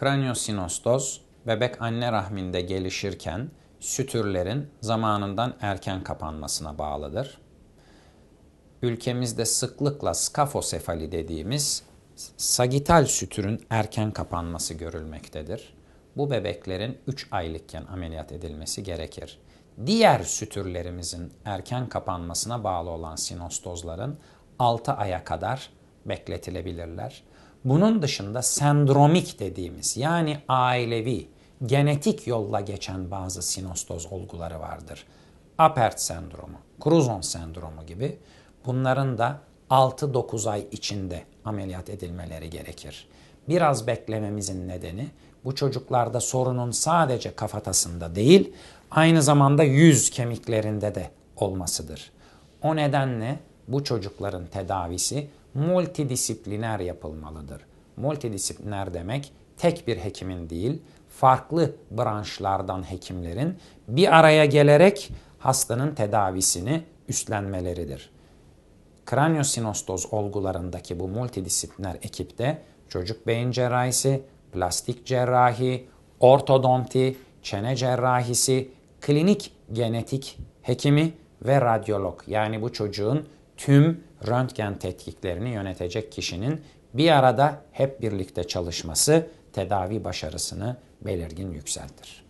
Kraniosinostoz bebek anne rahminde gelişirken sütürlerin zamanından erken kapanmasına bağlıdır. Ülkemizde sıklıkla skafosefali dediğimiz sagital sütürün erken kapanması görülmektedir. Bu bebeklerin 3 aylıkken ameliyat edilmesi gerekir. Diğer sütürlerimizin erken kapanmasına bağlı olan sinostozların 6 aya kadar bekletilebilirler. Bunun dışında sendromik dediğimiz yani ailevi, genetik yolla geçen bazı sinostoz olguları vardır. Apert sendromu, Cruzon sendromu gibi bunların da 6-9 ay içinde ameliyat edilmeleri gerekir. Biraz beklememizin nedeni bu çocuklarda sorunun sadece kafatasında değil, aynı zamanda yüz kemiklerinde de olmasıdır. O nedenle bu çocukların tedavisi multidisipliner yapılmalıdır. Multidisipliner demek tek bir hekimin değil, farklı branşlardan hekimlerin bir araya gelerek hastanın tedavisini üstlenmeleridir. Kranyosinostoz olgularındaki bu multidisipliner ekipte çocuk beyin cerrahisi, plastik cerrahi, ortodonti, çene cerrahisi, klinik genetik hekimi ve radyolog yani bu çocuğun tüm röntgen tetkiklerini yönetecek kişinin bir arada hep birlikte çalışması tedavi başarısını belirgin yükseltir.